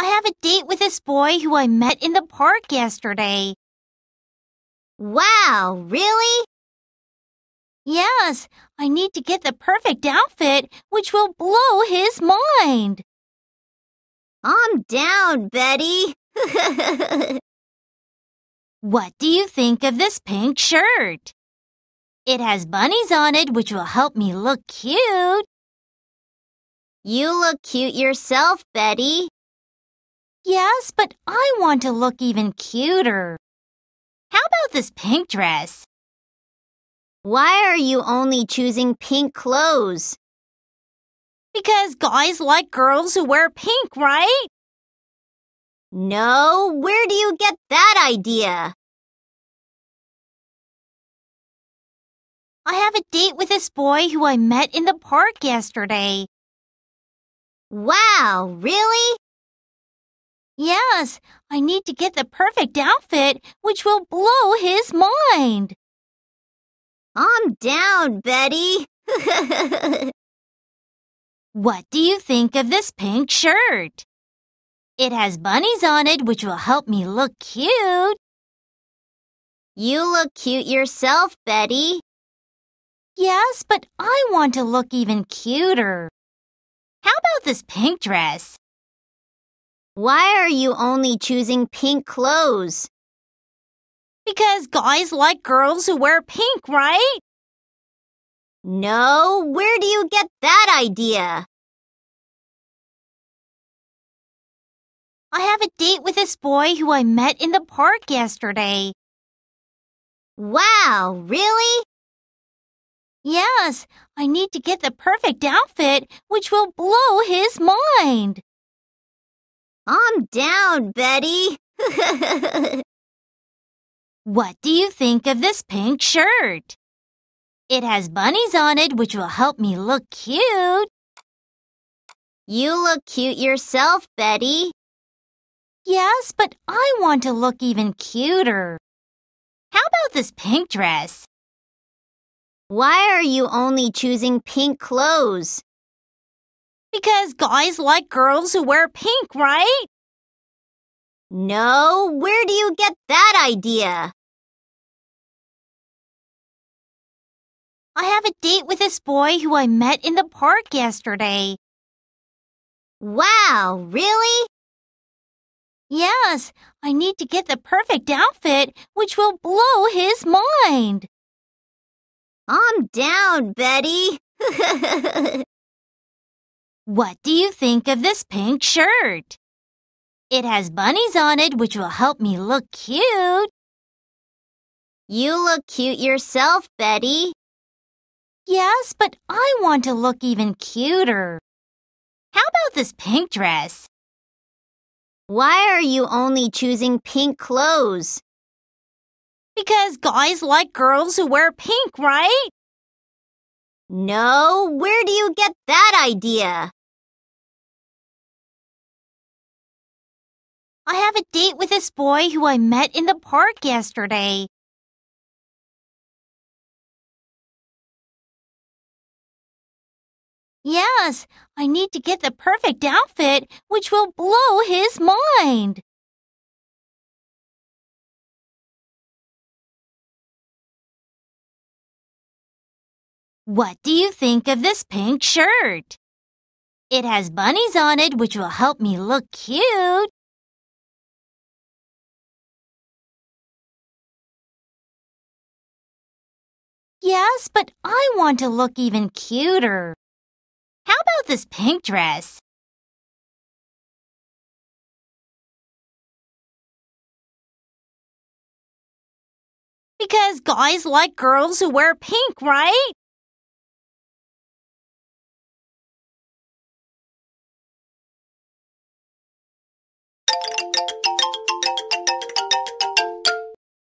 I have a date with this boy who I met in the park yesterday. Wow, really? Yes, I need to get the perfect outfit, which will blow his mind. I'm down, Betty. what do you think of this pink shirt? It has bunnies on it, which will help me look cute. You look cute yourself, Betty. Yes, but I want to look even cuter. How about this pink dress? Why are you only choosing pink clothes? Because guys like girls who wear pink, right? No, where do you get that idea? I have a date with this boy who I met in the park yesterday. Wow, really? Yes, I need to get the perfect outfit, which will blow his mind. I'm down, Betty. what do you think of this pink shirt? It has bunnies on it, which will help me look cute. You look cute yourself, Betty. Yes, but I want to look even cuter. How about this pink dress? Why are you only choosing pink clothes? Because guys like girls who wear pink, right? No, where do you get that idea? I have a date with this boy who I met in the park yesterday. Wow, really? Yes, I need to get the perfect outfit, which will blow his mind. I'm down, Betty. what do you think of this pink shirt? It has bunnies on it, which will help me look cute. You look cute yourself, Betty. Yes, but I want to look even cuter. How about this pink dress? Why are you only choosing pink clothes? Because guys like girls who wear pink, right? No, where do you get that idea? I have a date with this boy who I met in the park yesterday. Wow, really? Yes, I need to get the perfect outfit, which will blow his mind. I'm down, Betty. What do you think of this pink shirt? It has bunnies on it, which will help me look cute. You look cute yourself, Betty. Yes, but I want to look even cuter. How about this pink dress? Why are you only choosing pink clothes? Because guys like girls who wear pink, right? No, where do you get that idea? I have a date with this boy who I met in the park yesterday. Yes, I need to get the perfect outfit, which will blow his mind. What do you think of this pink shirt? It has bunnies on it, which will help me look cute. Yes, but I want to look even cuter. How about this pink dress? Because guys like girls who wear pink, right?